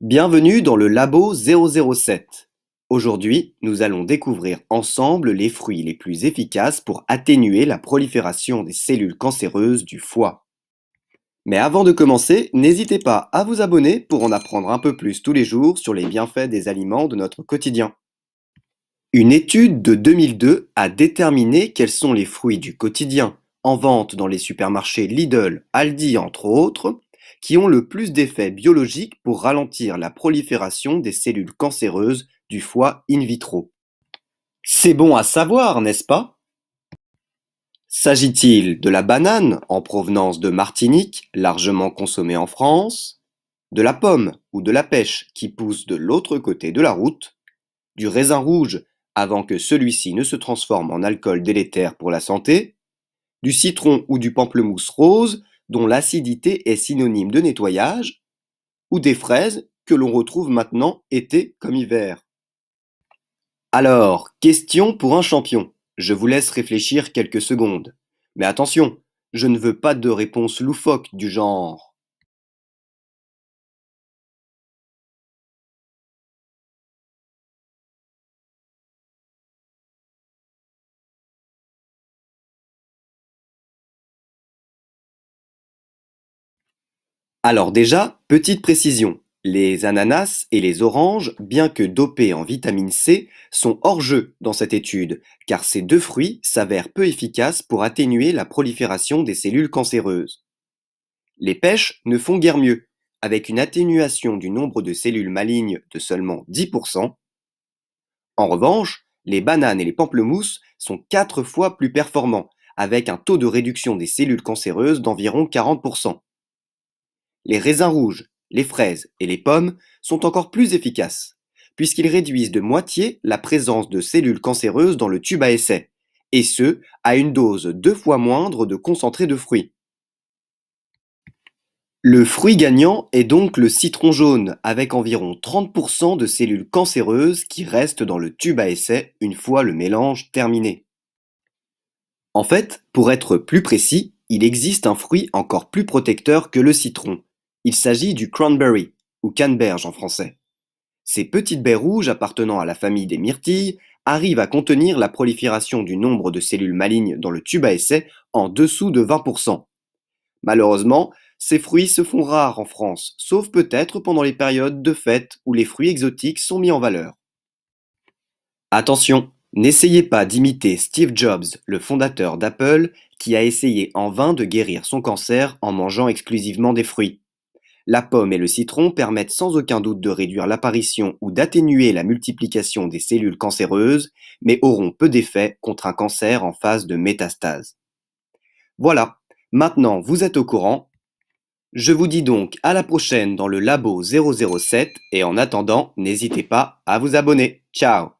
Bienvenue dans le labo 007. Aujourd'hui, nous allons découvrir ensemble les fruits les plus efficaces pour atténuer la prolifération des cellules cancéreuses du foie. Mais avant de commencer, n'hésitez pas à vous abonner pour en apprendre un peu plus tous les jours sur les bienfaits des aliments de notre quotidien. Une étude de 2002 a déterminé quels sont les fruits du quotidien, en vente dans les supermarchés Lidl, Aldi entre autres, qui ont le plus d'effets biologiques pour ralentir la prolifération des cellules cancéreuses du foie in vitro. C'est bon à savoir, n'est-ce pas S'agit-il de la banane en provenance de Martinique, largement consommée en France, de la pomme ou de la pêche qui pousse de l'autre côté de la route, du raisin rouge avant que celui-ci ne se transforme en alcool délétère pour la santé, du citron ou du pamplemousse rose, dont l'acidité est synonyme de nettoyage, ou des fraises que l'on retrouve maintenant été comme hiver. Alors, question pour un champion. Je vous laisse réfléchir quelques secondes. Mais attention, je ne veux pas de réponse loufoque du genre Alors déjà, petite précision, les ananas et les oranges, bien que dopés en vitamine C, sont hors-jeu dans cette étude, car ces deux fruits s'avèrent peu efficaces pour atténuer la prolifération des cellules cancéreuses. Les pêches ne font guère mieux, avec une atténuation du nombre de cellules malignes de seulement 10%. En revanche, les bananes et les pamplemousses sont quatre fois plus performants, avec un taux de réduction des cellules cancéreuses d'environ 40%. Les raisins rouges, les fraises et les pommes sont encore plus efficaces, puisqu'ils réduisent de moitié la présence de cellules cancéreuses dans le tube à essai, et ce, à une dose deux fois moindre de concentré de fruits. Le fruit gagnant est donc le citron jaune, avec environ 30% de cellules cancéreuses qui restent dans le tube à essai une fois le mélange terminé. En fait, pour être plus précis, il existe un fruit encore plus protecteur que le citron, il s'agit du cranberry ou canneberge en français. Ces petites baies rouges appartenant à la famille des myrtilles arrivent à contenir la prolifération du nombre de cellules malignes dans le tube à essai en dessous de 20%. Malheureusement, ces fruits se font rares en France, sauf peut-être pendant les périodes de fête où les fruits exotiques sont mis en valeur. Attention, n'essayez pas d'imiter Steve Jobs, le fondateur d'Apple, qui a essayé en vain de guérir son cancer en mangeant exclusivement des fruits. La pomme et le citron permettent sans aucun doute de réduire l'apparition ou d'atténuer la multiplication des cellules cancéreuses, mais auront peu d'effet contre un cancer en phase de métastase. Voilà, maintenant vous êtes au courant. Je vous dis donc à la prochaine dans le Labo 007 et en attendant, n'hésitez pas à vous abonner. Ciao